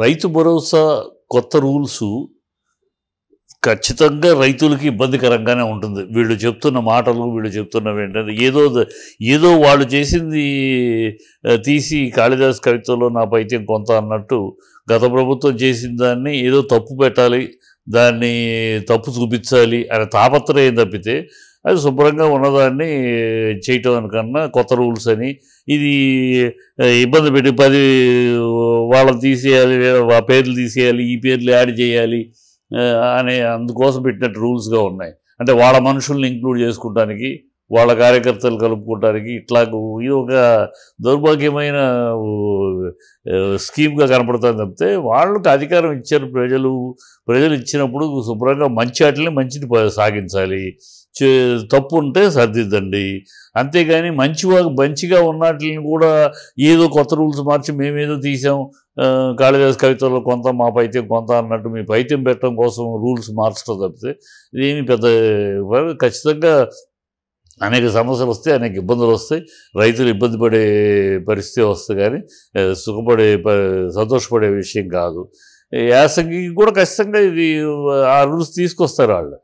రైతు భరోసా కొత్త రూల్స్ ఖచ్చితంగా రైతులకి ఇబ్బందికరంగానే ఉంటుంది వీళ్ళు చెప్తున్న మాటలు వీళ్ళు చెప్తున్నవి ఏంటంటే ఏదో ఏదో వాళ్ళు చేసింది తీసి కాళిదాస్ కవిత్వంలో నా పైత్యం కొంత అన్నట్టు గత ప్రభుత్వం చేసిన దాన్ని ఏదో తప్పు పెట్టాలి దాన్ని తప్పు చూపించాలి అనే తాపత్రయం తప్పితే అది శుభ్రంగా ఉన్నదాన్ని చేయటం కన్నా కొత్త రూల్స్ అని ఇది ఇబ్బంది పెట్టి పది వాళ్ళని తీసేయాలి ఆ పేర్లు తీసేయాలి ఈ పేర్లు యాడ్ చేయాలి అనే అందుకోసం పెట్టినట్టు రూల్స్గా ఉన్నాయి అంటే వాళ్ళ మనుషుల్ని ఇంక్లూడ్ చేసుకోవడానికి వాళ్ళ కార్యకర్తలు కలుపుకోవటానికి ఇట్లా ఇది ఒక దౌర్భాగ్యమైన స్కీమ్గా కనపడుతుంది తప్పితే వాళ్ళకి అధికారం ఇచ్చారు ప్రజలు ప్రజలు ఇచ్చినప్పుడు శుభ్రంగా మంచి వాటిని మంచిని సాగించాలి తప్పు ఉంటే సర్దిద్దండి అంతేగాని మంచి మంచిగా ఉన్నట్లని కూడా ఏదో కొత్త రూల్స్ మార్చి మేమేదో తీసాం కాళిదాస్ కవితలో కొంత మా పైత్యం కొంత అన్నట్టు మీ పైత్యం పెట్టడం కోసం రూల్స్ మార్చడం తప్పితే ఇదేమి పెద్ద ఖచ్చితంగా అనేక సమస్యలు వస్తాయి అనేక ఇబ్బందులు వస్తాయి రైతులు ఇబ్బంది పడే పరిస్థితి వస్తుంది కానీ సుఖపడే సంతోషపడే విషయం కాదు యాసంగి కూడా ఖచ్చితంగా ఇది ఆ రూల్స్ తీసుకొస్తారు వాళ్ళు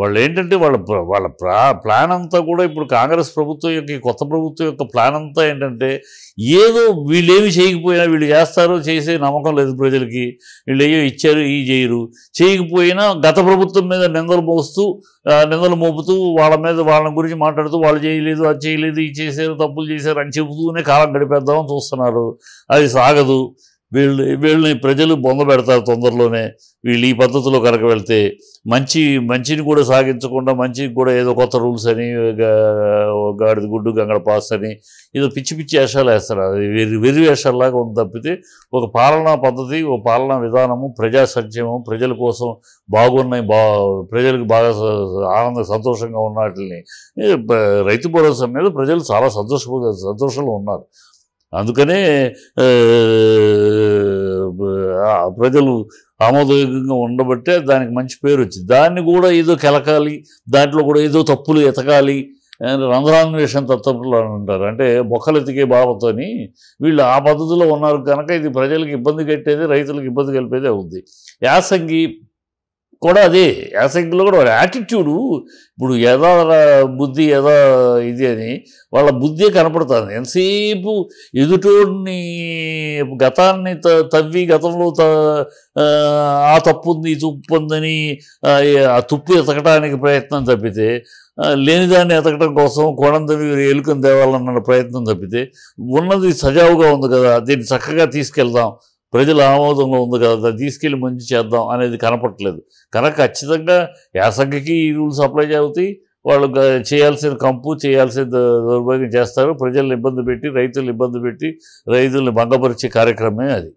వాళ్ళు ఏంటంటే వాళ్ళ వాళ్ళ ప్రా ప్లాన్ అంతా కూడా ఇప్పుడు కాంగ్రెస్ ప్రభుత్వం యొక్క కొత్త ప్రభుత్వం యొక్క ప్లాన్ అంతా ఏంటంటే ఏదో వీళ్ళేమి చేయకపోయినా వీళ్ళు చేస్తారో చేసే నమ్మకం లేదు ప్రజలకి వీళ్ళు ఏయో ఇచ్చారు ఈ చేయరు చేయకపోయినా గత ప్రభుత్వం మీద నిందలు మోస్తూ నిందలు మోపుతూ వాళ్ళ మీద వాళ్ళ గురించి మాట్లాడుతూ వాళ్ళు చేయలేదు అది చేయలేదు ఇది చేశారు తప్పులు చేశారు అని చెబుతూనే కాలం గడిపేద్దామని చూస్తున్నారు అది సాగదు వీళ్ళు వీళ్ళని ప్రజలు బొందబెడతారు తొందరలోనే వీళ్ళు ఈ పద్ధతిలో కనుక వెళ్తే మంచి మంచిని కూడా సాగించకుండా మంచికి కూడా ఏదో కొత్త రూల్స్ అని గాడిద గుడ్డు గంగడ పాస్ అని ఏదో పిచ్చి పిచ్చి వేషాలు వేస్తారు అది వెరి వెరి వేషాల్లాగా ఉంది తప్పితే ఒక పాలనా పద్ధతి ఒక పాలనా విధానము ప్రజా సంక్షేమం ప్రజల కోసం బాగున్నాయి బా ప్రజలకు బాగా ఆనంద సంతోషంగా ఉన్నట్లని రైతు భరోసా మీద ప్రజలు చాలా సంతోష సంతోషంలో ఉన్నారు అందుకనే ప్రజలు ఆమోదయోగ్యంగా ఉండబట్టే దానికి మంచి పేరు వచ్చింది దాన్ని కూడా ఏదో కెలకాలి దాంట్లో కూడా ఏదో తప్పులు ఎతకాలి రంధ్రాన్వేషణ తత్వంలో ఉంటారు అంటే బొక్కలు ఎతికే బాబతోని వీళ్ళు ఆ పద్ధతిలో ఉన్నారు కనుక ఇది ప్రజలకు ఇబ్బంది కట్టేది రైతులకు ఇబ్బంది కలిపేదే ఉంది యాసంగి కూడా అదే యాసంగిలో కూడా వాళ్ళ యాటిట్యూడు ఇప్పుడు ఏదో బుద్ధి ఏదో ఇది అని వాళ్ళ బుద్ధి కనపడుతుంది ఎంతసేపు ఎదుటోడిని గతాన్ని తవ్వి గతంలో ఆ తప్పు ఉంది ఈ తుప్పు ఉందని ఆ తుప్పు ఎతకడానికి ప్రయత్నం తప్పితే లేనిదాన్ని ఎతకడం కోసం కోణందరి ఎలుకని తేవాలన్న ప్రయత్నం తప్పితే ఉన్నది సజావుగా ఉంది కదా దీన్ని చక్కగా తీసుకెళ్దాం ప్రజల ఆమోదంలో ఉంది కదా తీసుకెళ్ళి మంచి చేద్దాం అనేది కనపట్లేదు కనుక ఖచ్చితంగా యాసంగికి ఈ రూల్స్ అప్లై అవుతాయి వాళ్ళు చేయాల్సిన కంపు చేయాల్సిన దౌర్భాగ్యం చేస్తారు ప్రజలను ఇబ్బంది పెట్టి రైతులను ఇబ్బంది పెట్టి రైతుల్ని భంగపరిచే కార్యక్రమమే అది